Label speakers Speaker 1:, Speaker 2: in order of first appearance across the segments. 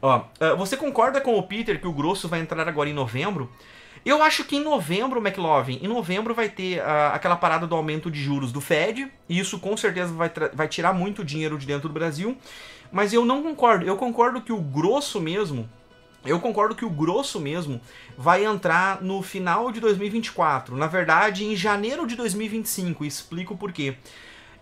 Speaker 1: Ó, eh, você concorda com o Peter que o grosso vai entrar agora em novembro? Eu acho que em novembro, McLovin, em novembro vai ter uh, aquela parada do aumento de juros do Fed, e isso com certeza vai, vai tirar muito dinheiro de dentro do Brasil, mas eu não concordo. Eu concordo que o grosso mesmo, eu concordo que o grosso mesmo vai entrar no final de 2024, na verdade em janeiro de 2025, e explico por quê.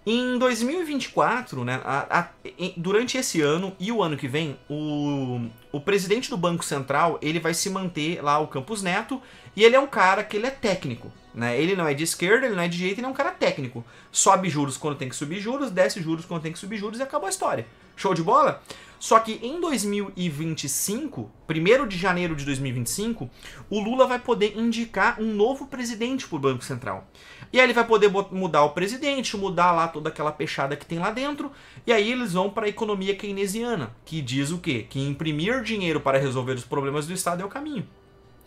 Speaker 1: Em 2024, né, a, a, durante esse ano e o ano que vem, o, o presidente do Banco Central, ele vai se manter lá o Campos Neto, e ele é um cara que ele é técnico, né? Ele não é de esquerda, ele não é de direita, ele é um cara técnico. Sobe juros quando tem que subir juros, desce juros quando tem que subir juros e acabou a história. Show de bola? Só que em 2025, 1 de janeiro de 2025, o Lula vai poder indicar um novo presidente para o Banco Central. E aí ele vai poder mudar o presidente, mudar lá toda aquela peixada que tem lá dentro, e aí eles vão para a economia keynesiana, que diz o quê? Que imprimir dinheiro para resolver os problemas do Estado é o caminho.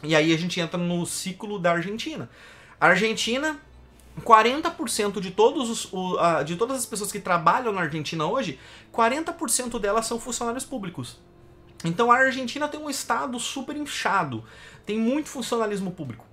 Speaker 1: E aí a gente entra no ciclo da Argentina. A Argentina 40% de, todos os, o, a, de todas as pessoas que trabalham na Argentina hoje, 40% delas são funcionários públicos. Então a Argentina tem um estado super inchado, tem muito funcionalismo público.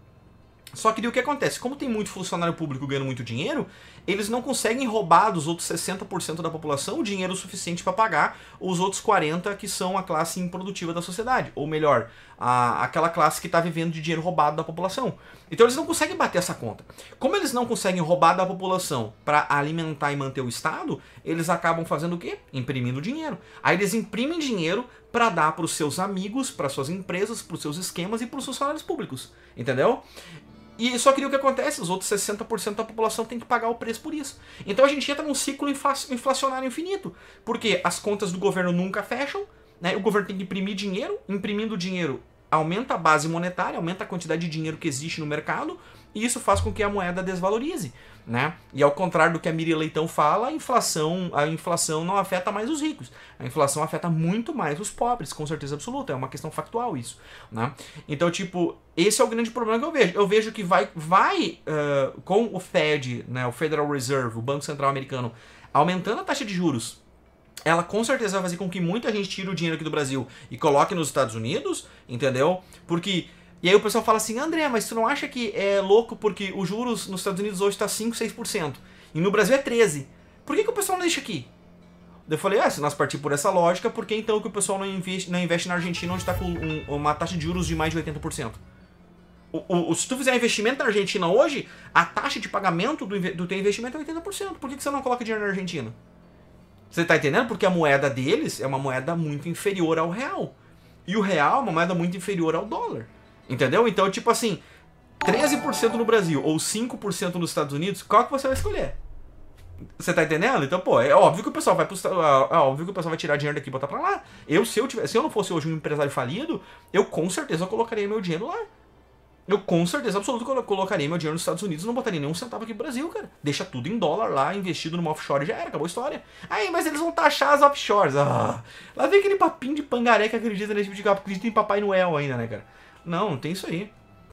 Speaker 1: Só que o que acontece? Como tem muito funcionário público ganhando muito dinheiro, eles não conseguem roubar dos outros 60% da população o dinheiro suficiente para pagar os outros 40% que são a classe improdutiva da sociedade. Ou melhor, a, aquela classe que está vivendo de dinheiro roubado da população. Então eles não conseguem bater essa conta. Como eles não conseguem roubar da população para alimentar e manter o Estado, eles acabam fazendo o quê? Imprimindo dinheiro. Aí eles imprimem dinheiro para dar para os seus amigos, para suas empresas, para os seus esquemas e para os funcionários públicos. Entendeu? E só que o que acontece? Os outros 60% da população tem que pagar o preço por isso. Então a gente entra num ciclo inflacionário infinito. Porque as contas do governo nunca fecham, né? o governo tem que imprimir dinheiro, imprimindo dinheiro aumenta a base monetária, aumenta a quantidade de dinheiro que existe no mercado, e isso faz com que a moeda desvalorize. Né? E ao contrário do que a Miri Leitão fala, a inflação, a inflação não afeta mais os ricos. A inflação afeta muito mais os pobres, com certeza absoluta. É uma questão factual isso, né? Então, tipo, esse é o grande problema que eu vejo. Eu vejo que vai, vai uh, com o Fed, né, o Federal Reserve, o Banco Central Americano, aumentando a taxa de juros ela com certeza vai fazer com que muita gente tire o dinheiro aqui do Brasil e coloque nos Estados Unidos, entendeu? Porque e aí o pessoal fala assim, André, mas tu não acha que é louco porque os juros nos Estados Unidos hoje está 5, 6%, e no Brasil é 13%. Por que, que o pessoal não deixa aqui? Eu falei, ah, se nós partir por essa lógica, por que então que o pessoal não investe, não investe na Argentina onde está com um, uma taxa de juros de mais de 80%? O, o, se tu fizer investimento na Argentina hoje, a taxa de pagamento do, do teu investimento é 80%. Por que, que você não coloca dinheiro na Argentina? Você está entendendo? Porque a moeda deles é uma moeda muito inferior ao real. E o real é uma moeda muito inferior ao dólar. Entendeu? Então, tipo assim, 13% no Brasil ou 5% nos Estados Unidos, qual que você vai escolher? Você tá entendendo? Então, pô, é óbvio que o pessoal vai pro, é, é óbvio que o pessoal vai tirar dinheiro daqui e botar pra lá. Eu, se eu tivesse, se eu não fosse hoje um empresário falido, eu com certeza colocaria meu dinheiro lá. Eu com certeza absoluta colocaria meu dinheiro nos Estados Unidos não botaria nenhum centavo aqui no Brasil, cara. Deixa tudo em dólar lá, investido numa offshore, já era, acabou a história. Aí, mas eles vão taxar as offshores. Ah, lá vem aquele papinho de pangaré que acredita nesse tipo de papo, acredita em Papai Noel ainda, né, cara? Não, tem isso aí.